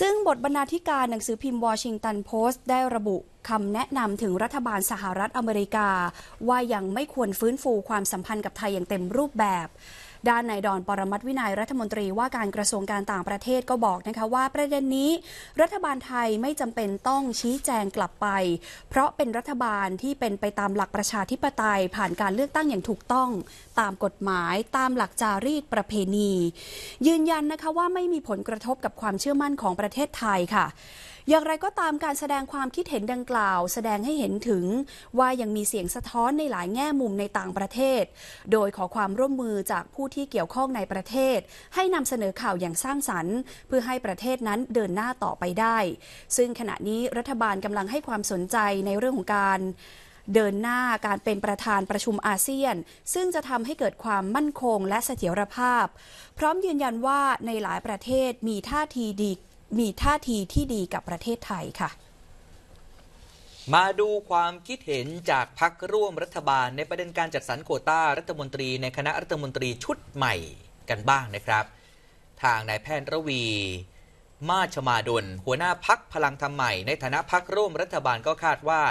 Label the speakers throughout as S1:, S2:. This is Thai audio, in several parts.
S1: ซึ่งบทบรรณาธิการหนังสือพิมพ์วอชิงตันโพสต์ได้ระบุคำแนะนำถึงรัฐบาลสหรัฐอเมริกา ว่ายังไม่ควรฟื้นฟูความสัมพันธ์กับไทยอย่างเต็มรูปแบบด้านนายดอนปรมัตวินัยรัฐมนตรีว่าการกระทรวงการต่างประเทศก็บอกนะคะ ว่าประเด็นนี้ รัฐบาลไทยไม่จำเป็นต้องชี้แจงกลับไป เพราะเป็นรัฐบาลที่เป็นไปตามหลักประชาธิปไตยผ่านการเลือกตั้งอย่างถูกต้องตามกฎหมาย ตามหลักจารีตประเพณี ยืนยันนะคะว่าไม่มีผลกระทบกับความเชื่อมั่นของประเทศไทยค่ะอย่างไรก็ตามการแสดงความคิดเห็นดังกล่าว แสดงให้เห็นถึงว่ายังมีเสียงสะท้อนในหลายแง่มุมในต่างประเทศ โดยขอความร่วมมือจากผู้ที่เกี่ยวข้องในประเทศ ให้นำเสนอข่าวอย่างสร้างสรรค์ เพื่อให้ประเทศนั้นเดินหน้าต่อไปได้ ซึ่งขณะนี้รัฐบาลกำลังให้ความสนใจในเรื่องของการ เดินหน้าการเป็นประธานประชุมอาเซียน ซึ่งจะทำให้เกิดความมั่นคงและเสถียรภาพพร้อมยืนยันว่าในหลายประเทศมีท่าทีดีมีท่าทีที่ดีกับประเทศไทยค่ะ
S2: มาดูความคิดเห็นจากพักร่วมรัฐบาล ในประเด็นการ จัดสรรโควต้า รัฐมนตรีในคณะ รัฐมนตรีชุดใหม่กันบ้างนะครับ ทางนายแพทย์ระวี มาชมาดลหัวหน้าพักพลัง ทำ ใหม่ ใน ฐานะพักร่วมรัฐบาลก็คาดว่า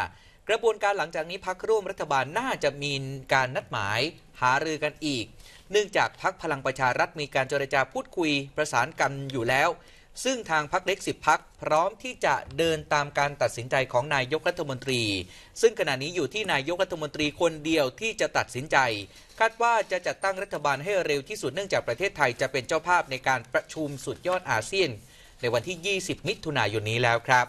S2: กระบวนการหลังจากนี้พักร่วมรัฐบาลน่าจะมีการนัดหมายหารือกันอีก เนื่องจากพักพลังประชารัฐมีการเจรจาพูดคุยประสานกันอยู่แล้วซึ่งทางพักเล็กสิบพักพร้อมที่จะเดินตามการตัดสินใจของนายกรัฐมนตรี ซึ่งขณะนี้อยู่ที่นายกรัฐมนตรีคนเดียวที่จะตัดสินใจ คาดว่าจะจัดตั้งรัฐบาลให้เร็วที่สุดเนื่องจากประเทศไทยจะเป็นเจ้าภาพในการประชุมสุดยอดอาเซียนในวันที่ 20 มิถุนายนนี้แล้วครับ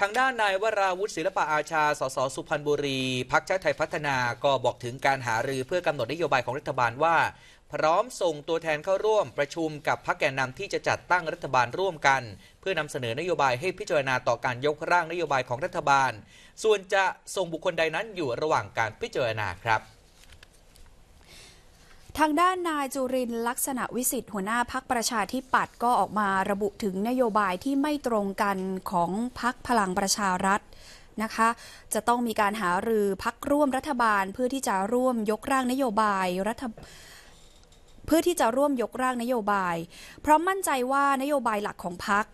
S2: ทางด้านนายวราวุฒิศิลปะอาชาสสสุพรรณบุรีพักชาติไทยพัฒนาก็บอกถึงการหารือเพื่อกำหนดนโยบายของรัฐบาลว่าพร้อมส่งตัวแทนเข้าร่วม ประชุมกับพรรคแกนนำที่จะจัดตั้งรัฐบาลร่วมกัน เพื่อนำเสนอนโยบายให้พิจารณาต่อการยกร่างนโยบายของรัฐบาล ส่วนจะส่งบุคคลใดนั้นอยู่ระหว่างการพิจารณาครับ
S1: ทางด้านนายจุรินลักษณะวิสิทธิ์หัวหน้าพักประชาธิปัตย์ก็ออกมาระบุถึงนโยบายที่ไม่ตรงกันของพักพลังประชารัฐนะคะ จะต้องมีการหารือพักร่วมรัฐบาลเพื่อที่จะร่วมยกร่างนโยบายรัฐเพื่อที่จะร่วมยกร่างนโยบายเพราะมั่นใจว่านโยบายหลักของพัก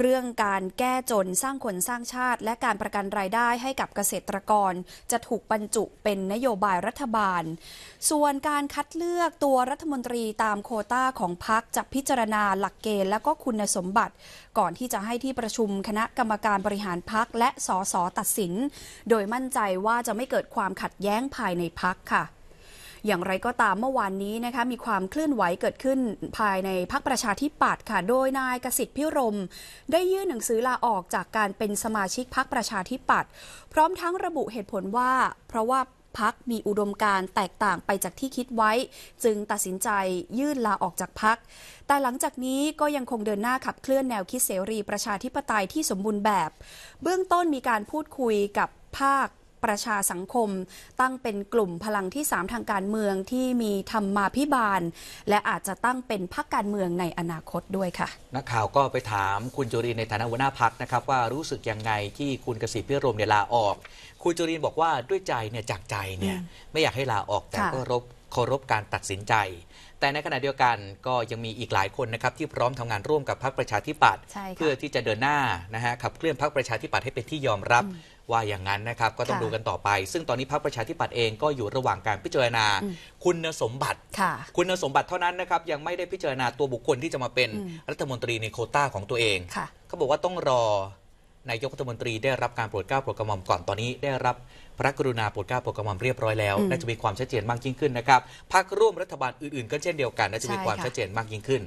S1: เรื่องการแก้จนสร้างคนสร้างชาติและการประกันรายได้ให้กับเกษตรกร จะถูกบรรจุเป็นนโยบายรัฐบาล ส่วนการคัดเลือกตัวรัฐมนตรีตามโคต้าของพักจะพิจารณาหลักเกณฑ์และก็คุณสมบัติ ก่อนที่จะให้ที่ประชุมคณะกรรมการบริหารพักและสสตัดสิน โดยมั่นใจว่าจะไม่เกิดความขัดแย้งภายในพักค่ะอย่างไรก็ตามเมื่อวานนี้นะคะ มีความเคลื่อนไหวเกิดขึ้นภายในพักประชาธิปัตย์ค่ะโดยนายกสิทธิ์พิรมได้ยื่นหนังสือลาออกจากการเป็นสมาชิกพักประชาธิปัตย์พร้อมทั้งระบุเหตุผลว่า เพราะว่าพักมีอุดมการแตกต่างไปจากที่คิดไว้ จึงตัดสินใจยื่นลาออกจากพักแต่หลังจากนี้ก็ยังคงเดินหน้าขับเคลื่อนแนวคิดเสรี ประชาธิปไตยที่สมบูรณ์แบบ เบื้องต้นมีการพูดคุยกับภาคประชาสังคมตั้งเป็นกลุ่มพลังที่3ทางการเมืองที่มีธรรมมาพิบาล และอาจจะตั้งเป็น พรรคการเมืองในอนาคตด้วยค่ะ
S2: นักข่าวก็ไปถามคุณจุรินในฐานะหัวหน้าพักนะครับว่ารู้สึกยังไงที่คุณกสิทธิ์พิรมเนี่ยลาออก คุณจุรินบอกว่าด้วยใจเนี่ยจากใจเนี่ยไม่อยากให้ลาออกแต่ก็รบเคารพการตัดสินใจ แต่ในขณะเดียวกันก็ยังมีอีกหลายคนนะครับที่พร้อมทำงานร่วมกับ พรรคประชาธิปัตย์เพื่อที่จะเดินหน้านะฮะขับเคลื่อนพรรคประชาธิปัตย์ให้เป็นที่ยอมรับว่าอย่างนั้นนะครับก็ต้องดูกันต่อไป ซึ่งตอนนี้พรรคประชาธิปัตย์เองก็อยู่ระหว่างการพิจารณาคุณสมบัติคุณสมบัติเท่านั้นนะครับยังไม่ได้พิจารณาตัวบุคคลที่จะมาเป็นรัฐมนตรีในโคต้าของตัวเองเขาบอกว่าต้องรอนายกรัฐมนตรีได้รับการโปรดเกล้าโปรดกระหม่อมก่อนตอนนี้ ได้รับพระกรุณาโปรดเกล้าโปรดกระหม่อมเรียบร้อยแล้วน่าจะมีความชัดเจนมากยิ่งขึ้นนะครับพรรคร่วมรัฐบาลอื่นๆก็เช่นเดียวกันน่าจะมีความชัดเจนมากยิ่งขึ้น